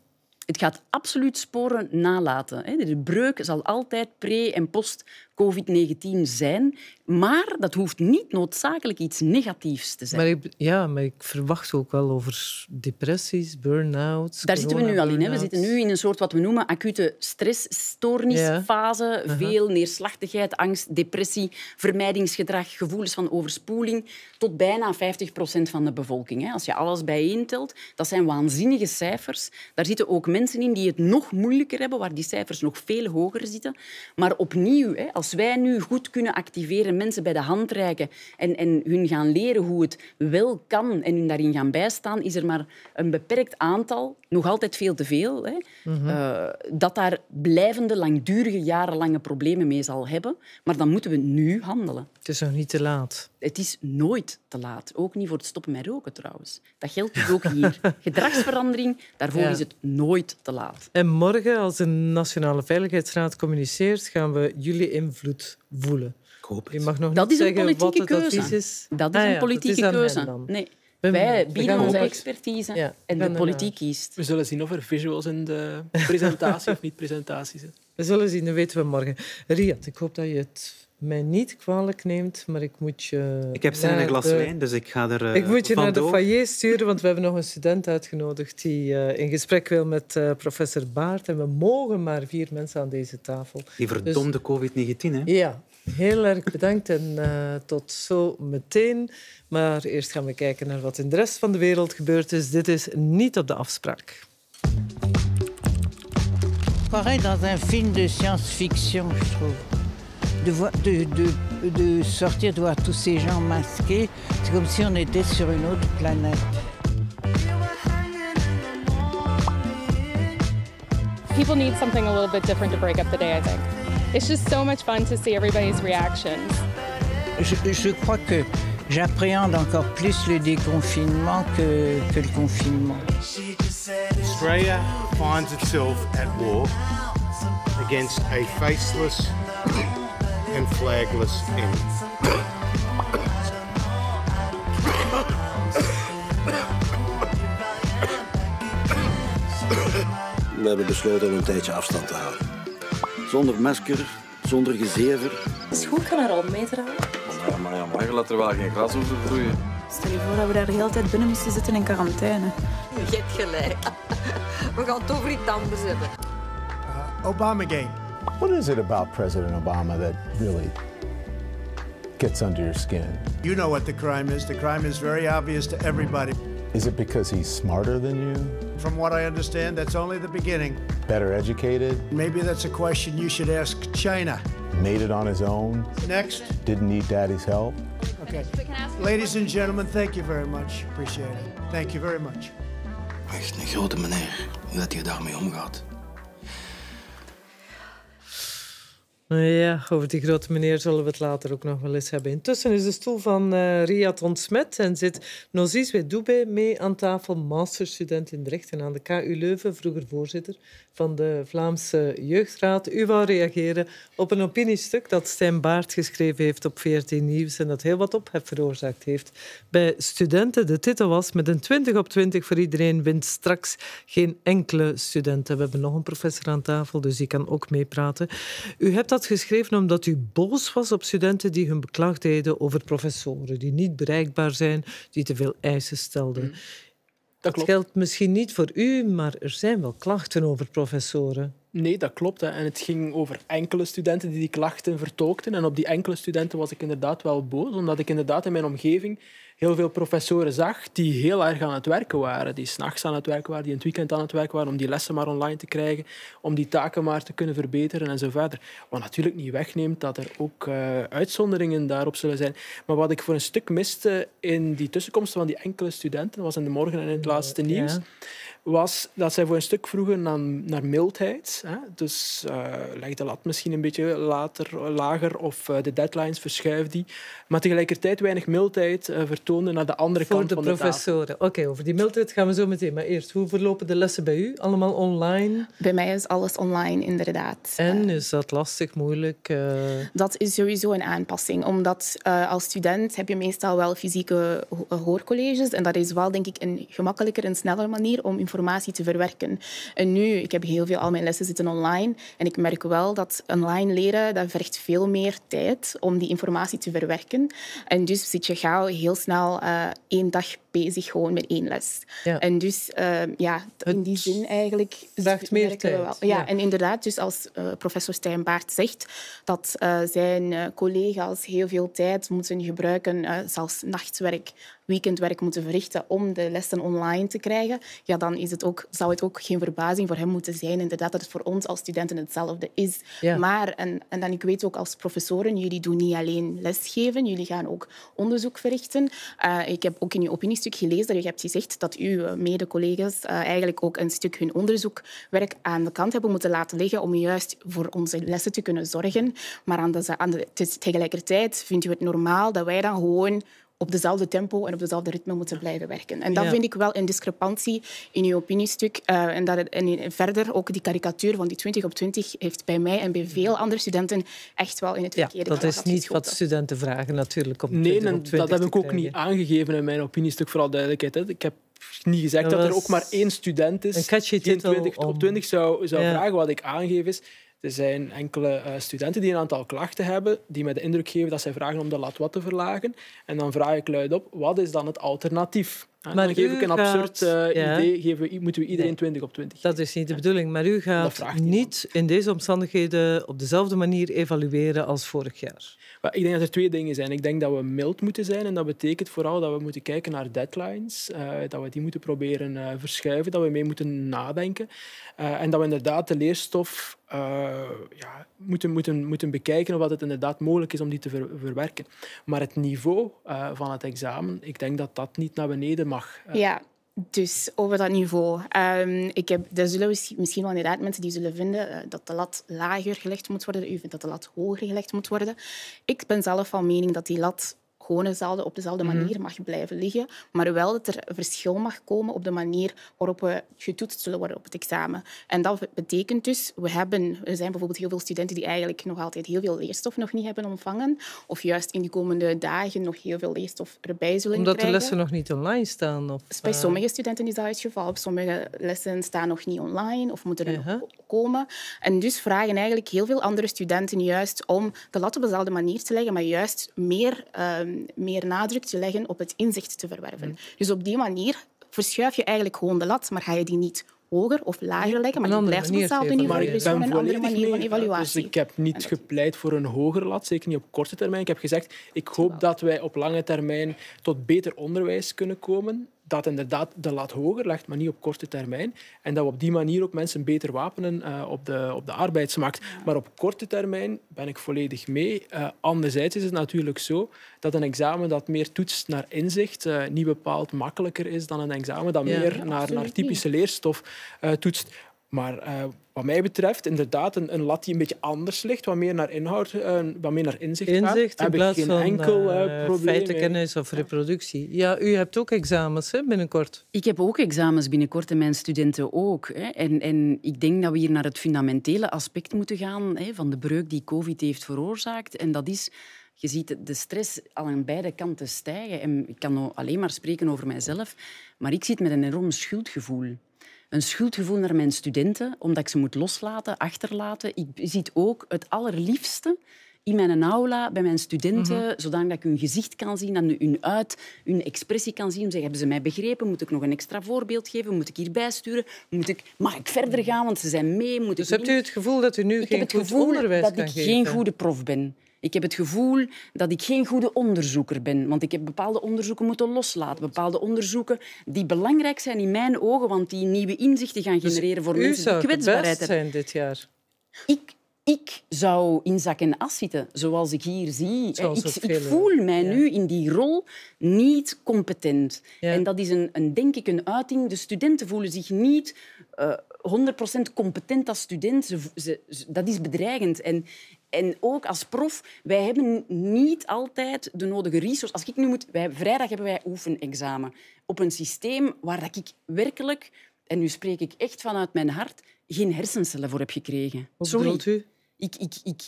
Het gaat absoluut sporen nalaten. De breuk zal altijd pre- en post COVID-19 zijn. Maar dat hoeft niet noodzakelijk iets negatiefs te zijn. Maar ik, ja, maar ik verwacht ook wel over depressies, burn-outs. Daar zitten we nu al in. Hè. We zitten nu in een soort wat we noemen acute stressstoornisfase. Uh-huh. Veel neerslachtigheid, angst, depressie, vermijdingsgedrag, gevoelens van overspoeling. Tot bijna 50% van de bevolking. Hè. Als je alles bijeentelt, dat zijn waanzinnige cijfers. Daar zitten ook mensen in die het nog moeilijker hebben, waar die cijfers nog veel hoger zitten. Maar opnieuw, hè, als als wij nu goed kunnen activeren, mensen bij de hand reiken en, en hun gaan leren hoe het wel kan en hun daarin gaan bijstaan, is er maar een beperkt aantal, nog altijd veel te veel, hè, mhm. eh, dat daar blijvende, langdurige, jarenlange problemen mee zal hebben. Maar dan moeten we nu handelen. Het is nog niet te laat. Het is nooit te laat. Ook niet voor het stoppen met roken trouwens. Dat geldt dus ook hier. Gedragsverandering, daarvoor is het nooit te laat. En morgen, als de Nationale Veiligheidsraad communiceert, gaan we jullie invloed voelen. Ik hoop het. Je mag nog dat niet is zeggen een politieke keuze. Dat is, dat is ah een politieke is keuze. Nee. Wij bieden onze expertise en de politiek kiest. We zullen zien of er visuals in de presentatie of niet presentaties. We zullen zien, dat weten we morgen. Riad, ik hoop dat je het mij niet kwalijk neemt, maar ik moet je... Ik heb zin in een glas de... wijn, dus ik ga er eh, Ik moet je naar de foyer sturen, want we hebben nog een student uitgenodigd die eh, in gesprek wil met eh, professor Baart. En we mogen maar vier mensen aan deze tafel. Die dus- verdomde COVID-19, hè? Ja, heel erg bedankt en tot zo meteen. Maar eerst gaan we kijken naar wat in de rest van de wereld gebeurd is. Dit is niet op de afspraak. Pareil dans un film de science-fiction, je trouve. de, voir, de, de, de sortir, de voir tous ces gens masqués, c'est comme si on était sur une autre planète. People need something a little bit different to break up the day, I think. It's just so much fun to see everybody's reactions. Je, je crois que j'appréhende encore plus le déconfinement que, que le confinement. Australia finds itself at war against a faceless and flagless ink. we hebben besloten om een tijdje afstand te houden. Zonder masker, zonder gezever. Is goed kan er al mee draaien. maar je laat er wel geen gras over groeien. Stel je voor dat we daar de hele tijd binnen moesten zitten in quarantaine. Je hebt gelijk. We gaan toch over tanden hebben. Eh, Obama game. What is it about President Obama that really gets under your skin? You know what the crime is. The crime is very obvious to everybody. Is it because he's smarter than you? From what I understand, that's only the beginning. Better educated? Maybe that's a question you should ask China. Made it on his own? Next. Didn't need daddy's help? Okay. Ladies and gentlemen, thank you very much. Appreciate it. Thank you very much. Er een grote meneer hoe dat hij daarmee omgaat. Ja, over die grote meneer zullen we het later ook nog wel eens hebben. Intussen is de stoel van uh, Riyad ontsmet en zit Nozizwe Dube mee aan tafel, masterstudent in de rechten aan de KU Leuven, vroeger voorzitter van de Vlaamse Jeugdraad. U wou reageren op een opiniestuk dat Stijn Baart geschreven heeft op 14 Nieuws en dat heel wat ophef veroorzaakt heeft bij studenten. De titel was met een 20 op 20 voor iedereen wint straks geen enkele student. We hebben nog een professor aan tafel, dus die kan ook meepraten. U hebt dat geschreven omdat u boos was op studenten die hun beklag deden over professoren, die niet bereikbaar zijn, die te veel eisen stelden. Mm. Dat, dat geldt misschien niet voor u, maar er zijn wel klachten over professoren. Nee, dat klopt. Hè. En het ging over enkele studenten die die klachten vertookten. En op die enkele studenten was ik inderdaad wel boos, omdat ik inderdaad in mijn omgeving heel veel professoren zag die heel erg aan het werken waren. Die s'nachts aan het werken waren, die in het weekend aan het werk waren om die lessen maar online te krijgen, om die taken maar te kunnen verbeteren en zo verder. Wat natuurlijk niet wegneemt dat er ook eh, uitzonderingen daarop zullen zijn. Maar wat ik voor een stuk miste in die tussenkomsten van die enkele studenten, was in de morgen en in het laatste nieuws, was dat zij voor een stuk vroegen naar, naar mildheid. Hè? Dus uh, leg de lat misschien een beetje later, lager of eh, de deadlines verschuif die. Maar tegelijkertijd weinig mildheid vertoont toonde naar de andere Voor kant de van de professoren. Oké, over die mildheid gaan we zo meteen. Maar eerst, hoe verlopen de lessen bij u? Allemaal online? Bij mij is alles online, inderdaad. En eh, is dat lastig, moeilijk? Eh? Dat is sowieso een aanpassing. Omdat eh, als student heb je meestal wel fysieke hoorcolleges. En dat is wel, denk ik, een gemakkelijker en sneller manier om informatie te verwerken. En nu, ik heb heel veel, al mijn lessen zitten online. En ik merk wel dat online leren, dat vergt veel meer tijd om die informatie te verwerken. En dus zit je gauw heel snel eén eh, één dag bezig gewoon met één les. En dus ehm, ja, in die zin eigenlijk... dacht meer tijd. We wel. Ja, en inderdaad, dus als eh, professor Stijn zegt dat eh, zijn collega's heel veel tijd moeten gebruiken, zelfs nachtwerk, weekendwerk moeten verrichten om de lessen online te krijgen, ja, dan is het ook, zou het ook geen verbazing voor hem moeten zijn inderdaad dat het voor ons als studenten hetzelfde is. Maar, en, en dan ik weet ook als professoren, jullie doen niet alleen lesgeven, jullie gaan ook onderzoek verrichten. Eh, ik heb ook in je opiniestuk gelezen dat je hebt gezegd dat uw eh, mede-collega's eh, eigenlijk ook een stuk hun onderzoekwerk aan de kant hebben moeten laten liggen om juist voor onze lessen te kunnen zorgen. Maar aan de, aan de, tegelijkertijd vindt u het normaal dat wij dan gewoon op dezelfde tempo en op dezelfde ritme moeten blijven werken. En dat vind ik wel een discrepantie in uw opiniestuk. Eh, en, dat en verder ook die karikatuur van die 20 op 20 heeft bij mij en bij mhm. veel andere studenten echt wel in het verkeerde ja, Dat is niet wat studenten vragen natuurlijk. Om nee, dat heb ik ook niet aangegeven in mijn opiniestuk, vooral duidelijkheid. Hè. Ik heb niet gezegd dat, er ook maar één student is die 20 op 20 zou, zou vragen. Wat ik aangeef is, er zijn enkele eh, studenten die een aantal klachten hebben, die mij de indruk geven dat zij vragen om de lat wat te verlagen. En dan vraag ik luid op, wat is dan het alternatief? maar dan geef ik een absurd gaat, eh, idee, we, moeten we iedereen 20 op 20 Dat is niet de bedoeling, maar u gaat niet in deze omstandigheden op dezelfde manier evalueren als vorig jaar. Maar ik denk dat er twee dingen zijn. Ik denk dat we mild moeten zijn en dat betekent vooral dat we moeten kijken naar deadlines, eh, dat we die moeten proberen eh, verschuiven, dat we mee moeten nadenken en dat we inderdaad de leerstof ja, moeten, moeten, moeten bekijken of het inderdaad mogelijk is om die te verwerken. Maar het niveau van het examen, ik denk dat dat niet naar beneden mag. Eh. Ja, dus over dat niveau. Ehm, ik heb, er zullen misschien wel inderdaad mensen die zullen vinden eh, dat de lat lager gelegd moet worden. U vindt dat de lat hoger gelegd moet worden. Ik ben zelf van mening dat die lat op dezelfde mhm. manier mag blijven liggen, maar wel dat er verschil mag komen op de manier waarop we getoetst zullen worden op het examen. En dat betekent dus, we hebben, er zijn bijvoorbeeld heel veel studenten die eigenlijk nog altijd heel veel leerstof nog niet hebben ontvangen, of juist in de komende dagen nog heel veel leerstof erbij zullen krijgen. Omdat de lessen nog niet online staan? Of, Bij eh, sommige studenten is dat het geval. sommige lessen staan nog niet online of moeten er uh-huh. nog komen. En dus vragen eigenlijk heel veel andere studenten juist om de lat op dezelfde manier te leggen, maar juist meer ehm, meer nadruk te leggen op het inzicht te verwerven. Mm. Dus op die manier verschuif je eigenlijk gewoon de lat, maar ga je die niet hoger of lager leggen, maar je blijft op hetzelfde niveau. Dus een andere manier van dus evaluatie. Dus ik heb niet gepleit voor een hoger lat, zeker niet op korte termijn. Ik heb gezegd, ik hoop dat wij op lange termijn tot beter onderwijs kunnen komen dat inderdaad de lat hoger legt, maar niet op korte termijn. En dat we op die manier ook mensen beter wapenen eh, op, de, op de arbeidsmarkt. Maar op korte termijn ben ik volledig mee. Uh, anderzijds is het natuurlijk zo dat een examen dat meer toetst naar inzicht eh, niet bepaald makkelijker is dan een examen dat meer naar, naar typische leerstof toetst. Maar eh, wat mij betreft, inderdaad, een, lat die een beetje anders ligt, wat meer naar inhoud, eh, wat meer naar inzicht, gaat. Inzicht in plaats van enkel, uh, feitenkennis of reproductie. Ja, u hebt ook examens hè, binnenkort. Ik heb ook examens binnenkort en mijn studenten ook. Hè. En, en ik denk dat we hier naar het fundamentele aspect moeten gaan hè, van de breuk die COVID heeft veroorzaakt. En dat is je ziet de stress aan beide kanten stijgen. En ik kan alleen maar spreken over mijzelf, maar ik zit met een enorm schuldgevoel een schuldgevoel naar mijn studenten, omdat ik ze moet loslaten, achterlaten. Ik zit ook het allerliefste in mijn aula bij mijn studenten, mm -hmm. zodat ik hun gezicht kan zien en hun uit, hun expressie kan zien. zeggen, hebben ze mij begrepen? Moet ik nog een extra voorbeeld geven? Moet ik hierbij sturen? Moet ik, mag ik verder gaan? Want ze zijn mee. Moet dus ik hebt u het gevoel dat u nu ik geen heb het gevoel onderwijs dat ik geen goede prof ben? Ik heb het gevoel dat ik geen goede onderzoeker ben, want ik heb bepaalde onderzoeken moeten loslaten. Bepaalde onderzoeken die belangrijk zijn in mijn ogen, want die nieuwe inzichten gaan dus genereren voor mensen die kwetsbaarheid zijn dit jaar? Ik, ik zou in zak en as zitten, zoals ik hier zie. ik, eh, voel mij nu in die rol niet competent. En dat is een, een, denk ik een uiting. De studenten voelen zich niet uh, eh, 100% competent als student. dat is bedreigend. En, en ook als prof, wij hebben niet altijd de nodige resources. Als ik nu moet, wij, vrijdag hebben wij oefenexamen op een systeem waar ik werkelijk en nu spreek ik echt vanuit mijn hart, geen hersencellen voor heb gekregen. Wat Sorry. u? Ik, ik, ik,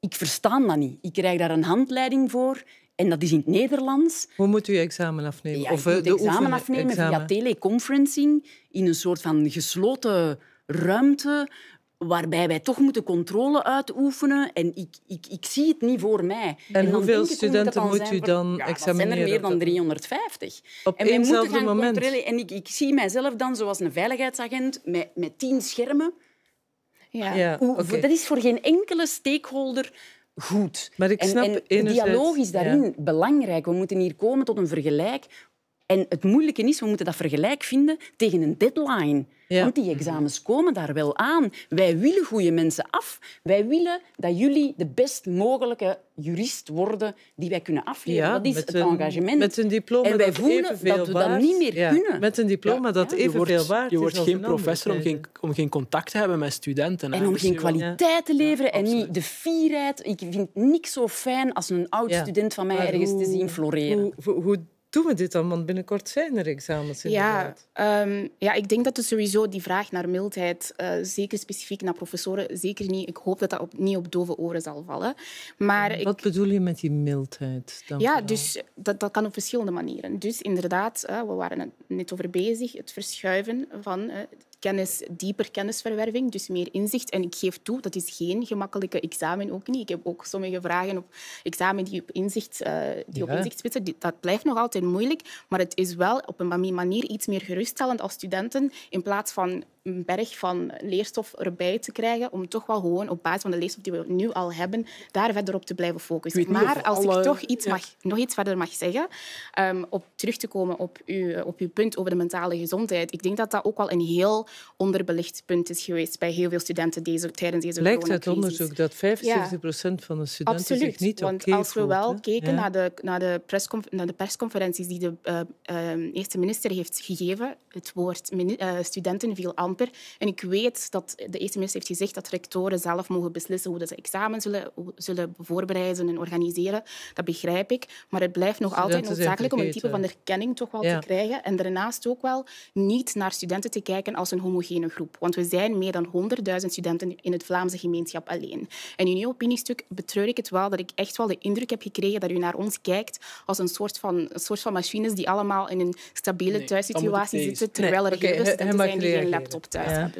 ik verstaan dat niet. Ik krijg daar een handleiding voor. En dat is in het Nederlands. Hoe moet u examen afnemen? Ja, of eh, moet de examen afnemen via teleconferencing in een soort van gesloten ruimte waarbij wij toch moeten controle uitoefenen. En ik, ik, ik zie het niet voor mij. En, hoeveel studenten moet, u dan examineren? Er zijn er meer dan 350. Op en moment. En ik, ik zie mijzelf dan zoals een veiligheidsagent met, met tien schermen. Ja. Dat is voor geen enkele stakeholder goed. Maar ik snap en, dialoog is daarin belangrijk. We moeten hier komen tot een vergelijk en het moeilijke is, we moeten dat vergelijk vinden tegen een deadline. Want die examens komen daar wel aan. Wij willen goede mensen af. Wij willen dat jullie de best mogelijke jurist worden die wij kunnen afleveren. dat is het een, engagement. Met een diploma en wij dat voelen dat we waard. dat niet meer kunnen. Met een diploma dat evenveel je wordt, waard geen professor om geen, om geen, contact te hebben met studenten. En om dus geen kwaliteit te leveren en niet de fierheid. Ik vind niks zo fijn als een oud student van mij ergens te zien floreren doen we dit dan? Want binnenkort zijn er examens inderdaad. Ja, um, ehm, ja ik denk dat er sowieso die vraag naar mildheid, eh, zeker specifiek naar professoren, zeker niet. Ik hoop dat dat niet op dove oren zal vallen. Maar Wat bedoel je met die mildheid? Dan ja, dus dat, dat kan op verschillende manieren. Dus inderdaad, eh, we waren het net over bezig, het verschuiven van eh, kennis, dieper kennisverwerving, dus meer inzicht. En ik geef toe, dat is geen gemakkelijke examen ook niet. Ik heb ook sommige vragen op examen die op inzicht, uh, die op inzicht spitsen. Dat blijft nog altijd moeilijk, maar het is wel op een manier iets meer geruststellend als studenten in plaats van een berg van leerstof erbij te krijgen, om toch wel gewoon op basis van de leerstof die we nu al hebben, daar verder op te blijven focussen. Maar als ik toch iets mag, nog iets verder mag zeggen, um, op terug te komen op uw, op uw punt over de mentale gezondheid, ik denk dat dat ook wel een heel onderbelicht punt is geweest bij heel veel studenten deze, tijdens deze Lijkt coronacrisis. Lijkt uit onderzoek dat 75% van de studenten Absoluut, zich niet want als we wel keken naar, de, naar, de persconferenties die de eh, eh, eerste minister heeft gegeven, het woord eh, studenten viel aan en ik weet dat de e minister heeft gezegd dat rectoren zelf mogen beslissen hoe ze examens zullen, zullen voorbereiden en organiseren. Dat begrijp ik. Maar het blijft nog altijd noodzakelijk om een type van erkenning toch wel te krijgen. En daarnaast ook wel niet naar studenten te kijken als een homogene groep. Want we zijn meer dan 100.000 studenten in het Vlaamse gemeenschap alleen. En in uw opiniestuk betreur ik het wel dat ik echt wel de indruk heb gekregen dat u naar ons kijkt als een soort van, een soort van machines die allemaal in een stabiele thuissituatie zitten, terwijl er nee. okay, zijn die geen laptop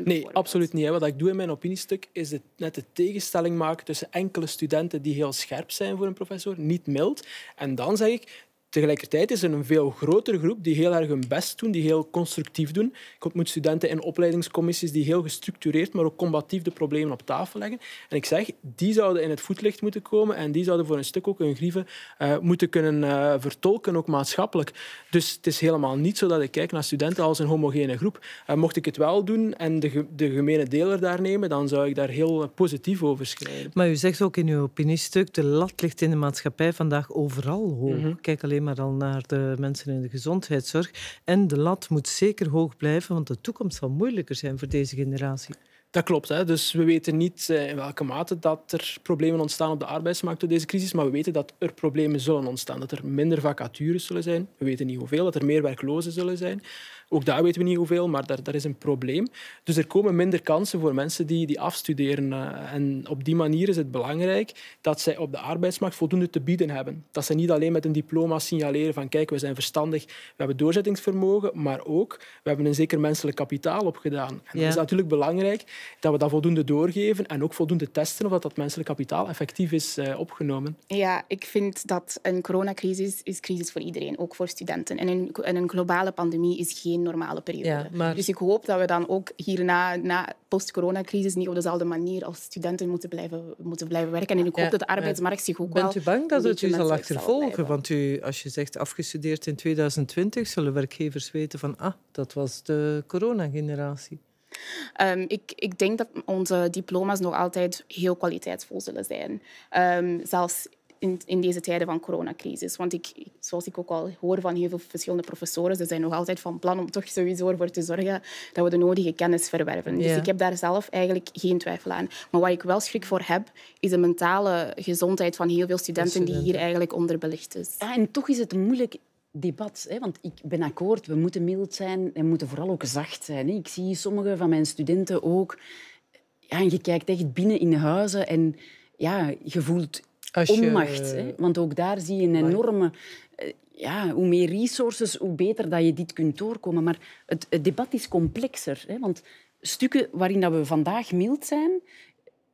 Nee, absoluut niet. Wat ik doe in mijn opiniestuk is het, net de tegenstelling maken tussen enkele studenten die heel scherp zijn voor een professor, niet mild. En dan zeg ik, Tegelijkertijd is er een veel grotere groep die heel erg hun best doen, die heel constructief doen. Ik ontmoet studenten in opleidingscommissies die heel gestructureerd, maar ook combatief de problemen op tafel leggen. En ik zeg, die zouden in het voetlicht moeten komen en die zouden voor een stuk ook hun grieven eh, moeten kunnen eh, vertolken, ook maatschappelijk. Dus het is helemaal niet zo dat ik kijk naar studenten als een homogene groep. Eh, mocht ik het wel doen en de, de gemene deler daar nemen, dan zou ik daar heel positief over schrijven. Maar u zegt ook in uw opiniestuk, de lat ligt in de maatschappij vandaag overal hoog. Mhm. Kijk alleen maar al naar de mensen in de gezondheidszorg. En de lat moet zeker hoog blijven, want de toekomst zal moeilijker zijn voor deze generatie. Dat klopt. Hè. Dus we weten niet eh, in welke mate dat er problemen ontstaan op de arbeidsmarkt door deze crisis, maar we weten dat er problemen zullen ontstaan. Dat er minder vacatures zullen zijn. We weten niet hoeveel, dat er meer werklozen zullen zijn. Ook daar weten we niet hoeveel, maar daar, daar is een probleem. Dus er komen minder kansen voor mensen die, die afstuderen. Eh, en op die manier is het belangrijk dat zij op de arbeidsmarkt voldoende te bieden hebben. Dat ze niet alleen met een diploma signaleren van kijk, we zijn verstandig, we hebben doorzettingsvermogen, maar ook we hebben een zeker menselijk kapitaal opgedaan. En ja. is natuurlijk belangrijk dat we dat voldoende doorgeven en ook voldoende testen of dat, dat menselijk kapitaal effectief is eh, opgenomen. Ja, ik vind dat een coronacrisis is crisis voor iedereen, ook voor studenten. En een, en een globale pandemie is geen normale periode. Dus ik hoop dat we dan ook hierna, na post-coronacrisis, niet op dezelfde manier als studenten moeten blijven, moeten blijven werken. En ik hoop dat de arbeidsmarkt zich ook bent Bent u bang dat het u zal achtervolgen? Want u, als je zegt afgestudeerd in 2020, zullen werkgevers weten van ah, dat was de coronageneratie. Um, ik, ik, denk dat onze diploma's nog altijd heel kwaliteitsvol zullen zijn. Um, zelfs in, in deze tijden van coronacrisis. Want ik, zoals ik ook al hoor van heel veel verschillende professoren, ze zijn nog altijd van plan om toch sowieso ervoor te zorgen dat we de nodige kennis verwerven. Dus ik heb daar zelf eigenlijk geen twijfel aan. Maar wat ik wel schrik voor heb, is de mentale gezondheid van heel veel studenten, die hier eigenlijk onderbelicht is. Ja, en toch is het moeilijk debat. Hè? Want ik ben akkoord, we moeten mild zijn en moeten vooral ook zacht zijn. Ik zie sommige van mijn studenten ook... Ja, en je kijkt echt binnen in huizen en ja, je voelt als onmacht. Hè? Want ook daar zie je een enorme... Eh, ja, hoe meer resources, hoe beter dat je dit kunt doorkomen. Maar het, debat is complexer. Hè? Want stukken waarin dat we vandaag mild zijn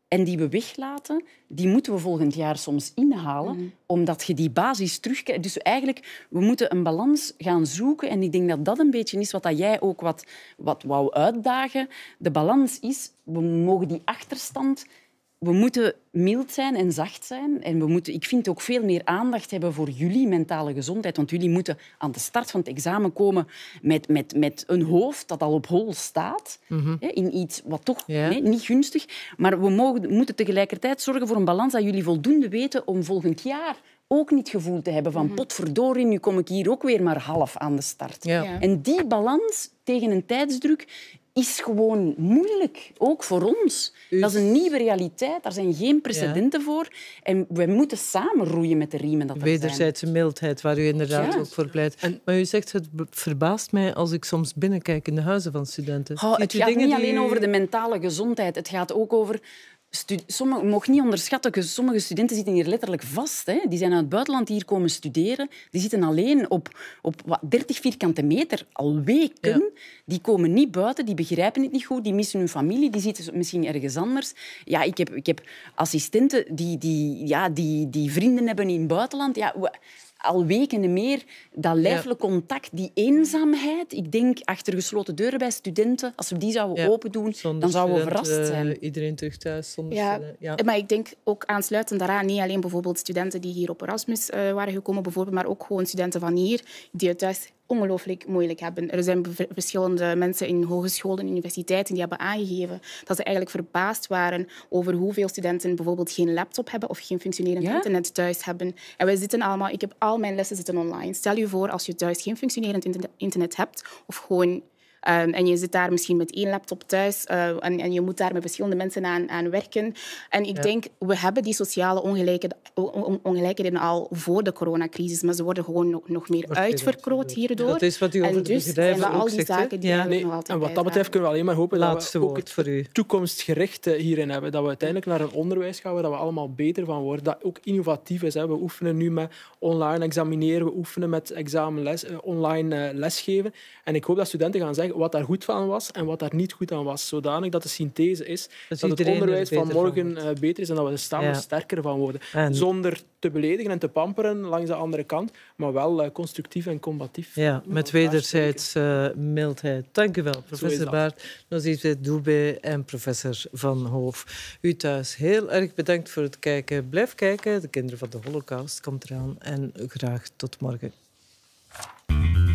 en die we weglaten, die moeten we volgend jaar soms inhalen, mhm. omdat je die basis terugkrijgt. Dus eigenlijk, we moeten een balans gaan zoeken. En ik denk dat dat een beetje is wat dat jij ook wat, wat wou uitdagen. De balans is, we mogen die achterstand we moeten mild zijn en zacht zijn. En we moeten, ik vind ook veel meer aandacht hebben voor jullie mentale gezondheid. Want jullie moeten aan de start van het examen komen met, met, met een hoofd dat al op hol staat. Mhm. In iets wat toch niet gunstig. Maar we mogen, moeten tegelijkertijd zorgen voor een balans dat jullie voldoende weten om volgend jaar ook niet het gevoel te hebben van mm -hmm. potverdorie, nu kom ik hier ook weer maar half aan de start. En die balans tegen een tijdsdruk is gewoon moeilijk, ook voor ons. Dat is een nieuwe realiteit, daar zijn geen precedenten voor. En we moeten samen roeien met de riemen dat Wederzijdse mildheid, waar u inderdaad ook voor pleit. maar u zegt, het verbaast mij als ik soms binnenkijk in de huizen van studenten. het gaat niet alleen over de mentale gezondheid, het gaat ook over sommige, mocht niet onderschatten, sommige studenten zitten hier letterlijk vast. Hè. Die zijn uit het buitenland hier komen studeren. Die zitten alleen op, op 30 vierkante meter al weken. Die komen niet buiten, die begrijpen het niet goed, die missen hun familie, die zitten misschien ergens anders. Ja, ik heb, ik heb assistenten die, die, ja, die, die vrienden hebben in het buitenland. Ja, al weken meer dat lijfelijk contact, die eenzaamheid. Ik denk achter gesloten deuren bij studenten, als we die zouden open doen, dan zouden we verrast eh, zijn. iedereen terug thuis zonder ja. ja. Maar ik denk ook aansluitend daaraan, niet alleen bijvoorbeeld studenten die hier op Erasmus uh, waren gekomen, bijvoorbeeld, maar ook gewoon studenten van hier die het thuis ongelooflijk moeilijk hebben. Er zijn verschillende mensen in hogescholen en universiteiten die hebben aangegeven dat ze eigenlijk verbaasd waren over hoeveel studenten bijvoorbeeld geen laptop hebben of geen functionerend internet thuis hebben. En wij zitten allemaal, ik heb al mijn lessen zitten online. Stel je voor als je thuis geen functionerend internet hebt of gewoon Ehm, en je zit daar misschien met één laptop thuis eh, en, en, je moet daar met verschillende mensen aan, aan werken. En ik denk, we hebben die sociale ongelijkheden, al voor de coronacrisis, maar ze worden gewoon nog, nog meer Wordt hierdoor. Dat is wat u over en de dus zijn al die ja. En wat dat betreft kunnen we alleen maar hopen dat we ook het voor toekomstgericht hierin hebben. Dat we uiteindelijk naar een onderwijs gaan waar we allemaal beter van worden. Dat ook innovatief is. We oefenen nu met online examineren, we oefenen met examenles, eh, online eh, lesgeven. En ik hoop dat studenten gaan zeggen wat daar goed van was en wat daar niet goed aan was. Zodanig dat de synthese is dat het onderwijs van morgen eh, beter is en dat we er samen sterker van worden. Zonder te beledigen en te pamperen langs de andere kant, maar wel eh, constructief en combatief. Ja, met wederzijds uh, mildheid. Dank u wel, professor Baart, Nozizwe Doebe en professor Van Hoof. U thuis, heel erg bedankt voor het kijken. Blijf kijken, de kinderen van de Holocaust komt eraan en graag tot morgen.